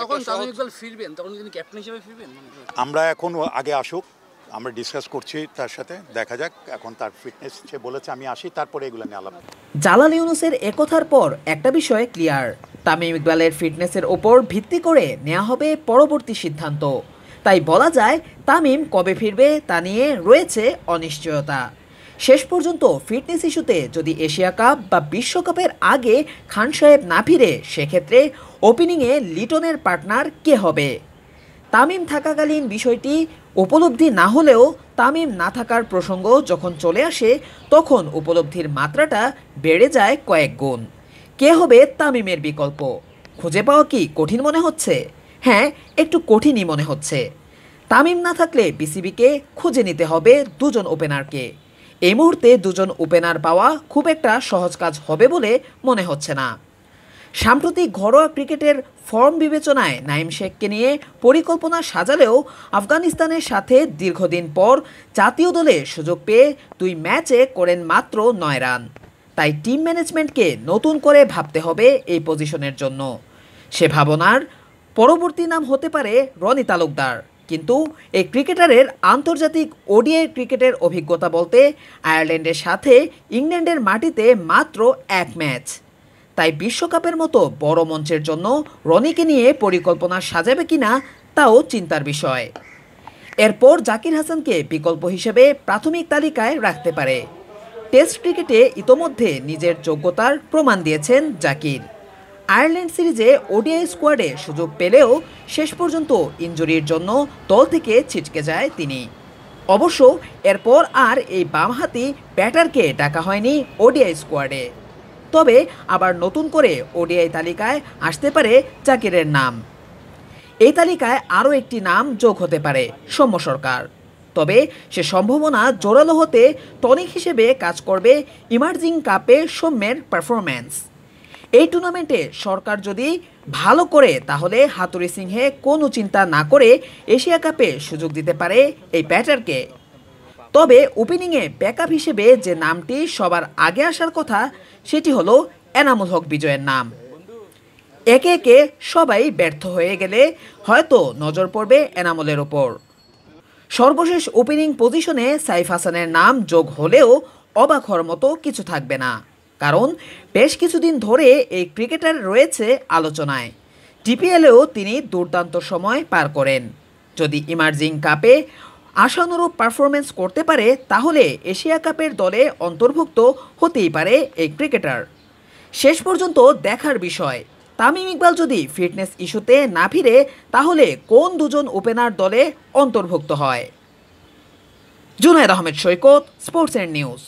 তখন ইকবাল ফিরবেন তখন ক্যাপ্টেন হিসেবে ফিরবেন আমরা এখন আগে আসুক আমরা ডিসকাস করছি তার সাথে দেখা যাক এখন তার ফিটনেস সে বলেছে আমি আসি তারপরে এগুলো নিয়ে আলাপ জালাল ইউনুসের একথার পর একটা বিষয় ক্লিয়ার তামিম ইকবালের ফিটনেসের ওপর ভিত্তি করে নেওয়া হবে পরবর্তী সিদ্ধান্ত তাই বলা যায় তামিম কবে ফিরবে তা নিয়ে রয়েছে অনিশ্চয়তা শেষ পর্যন্ত ফিটনেস ইস্যুতে যদি এশিয়া কাপ বা বিশ্বকাপের আগে খান সাহেব না ফিরে সেক্ষেত্রে ওপেনিংয়ে লিটনের পার্টনার কে হবে তামিম থাকাকালীন বিষয়টি উপলব্ধি না হলেও তামিম না থাকার প্রসঙ্গ যখন চলে আসে তখন উপলব্ধির মাত্রাটা বেড়ে যায় কয়েক গুণ কে হবে তামিমের বিকল্প খুঁজে পাওয়া কি কঠিন মনে হচ্ছে হ্যাঁ একটু কঠিনই মনে হচ্ছে তামিম না থাকলে বিসিবিকে খুঁজে নিতে হবে দুজন ওপেনারকে এই মুহূর্তে দুজন ওপেনার পাওয়া খুব একটা সহজ কাজ হবে বলে মনে হচ্ছে না সাম্প্রতিক ঘরোয়া ক্রিকেটের ফর্ম বিবেচনায় নাইম শেখকে নিয়ে পরিকল্পনা সাজালেও আফগানিস্তানের সাথে দীর্ঘদিন পর জাতীয় দলে সুযোগ পেয়ে দুই ম্যাচে করেন মাত্র নয় রান তাই টিম ম্যানেজমেন্টকে নতুন করে ভাবতে হবে এই পজিশনের জন্য সে ভাবনার পরবর্তী নাম হতে পারে রনি তালুকদার কিন্তু এই ক্রিকেটারের আন্তর্জাতিক ওডিআই ক্রিকেটের অভিজ্ঞতা বলতে আয়ারল্যান্ডের সাথে ইংল্যান্ডের মাটিতে মাত্র এক ম্যাচ তাই বিশ্বকাপের মতো বড় মঞ্চের জন্য রনিকে নিয়ে পরিকল্পনা সাজাবে কিনা তাও চিন্তার বিষয় এরপর জাকির হাসানকে বিকল্প হিসেবে প্রাথমিক তালিকায় রাখতে পারে টেস্ট ক্রিকেটে ইতোমধ্যে নিজের যোগ্যতার প্রমাণ দিয়েছেন জাকির আয়ারল্যান্ড সিরিজে ওডিআই স্কোয়াডে সুযোগ পেলেও শেষ পর্যন্ত ইঞ্জুরির জন্য দল থেকে ছিটকে যায় তিনি অবশ্য এরপর আর এই বামহাতি ব্যাটারকে ডাকা হয়নি ওডিআই স্কোয়াডে তবে আবার নতুন করে ওডিআই তালিকায় আসতে পারে চাকিরের নাম এই তালিকায় আরও একটি নাম যোগ হতে পারে সৌম্য সরকার তবে সে সম্ভাবনা জোরালো হতে টনিক হিসেবে কাজ করবে ইমার্জিং কাপে সৌম্যের পারফরম্যান্স এই টুর্নামেন্টে সরকার যদি ভালো করে তাহলে হাতুরি সিংহে কোনো চিন্তা না করে এশিয়া কাপে সুযোগ দিতে পারে এই ব্যাটারকে তবে ওপেনিংয়ে ব্যাকআপ হিসেবে যে নামটি সবার আগে আসার কথা সেটি হলো এনামুল হক বিজয়ের নাম একে একে সবাই ব্যর্থ হয়ে গেলে হয়তো নজর পড়বে এনামলের ওপর সর্বশেষ ওপেনিং পজিশনে সাইফ হাসানের নাম যোগ হলেও অবাক হওয়ার মতো কিছু থাকবে না কারণ বেশ কিছুদিন ধরে এই ক্রিকেটার রয়েছে আলোচনায় টিপিএলেও তিনি দুর্দান্ত সময় পার করেন যদি ইমার্জিং কাপে আশানুরূপ পারফরমেন্স করতে পারে তাহলে এশিয়া কাপের দলে অন্তর্ভুক্ত হতেই পারে এই ক্রিকেটার শেষ পর্যন্ত দেখার বিষয় তামিম ইকবাল যদি ফিটনেস ইস্যুতে না ফিরে তাহলে কোন দুজন ওপেনার দলে অন্তর্ভুক্ত হয় Junaid Ahmed Saikat sports and news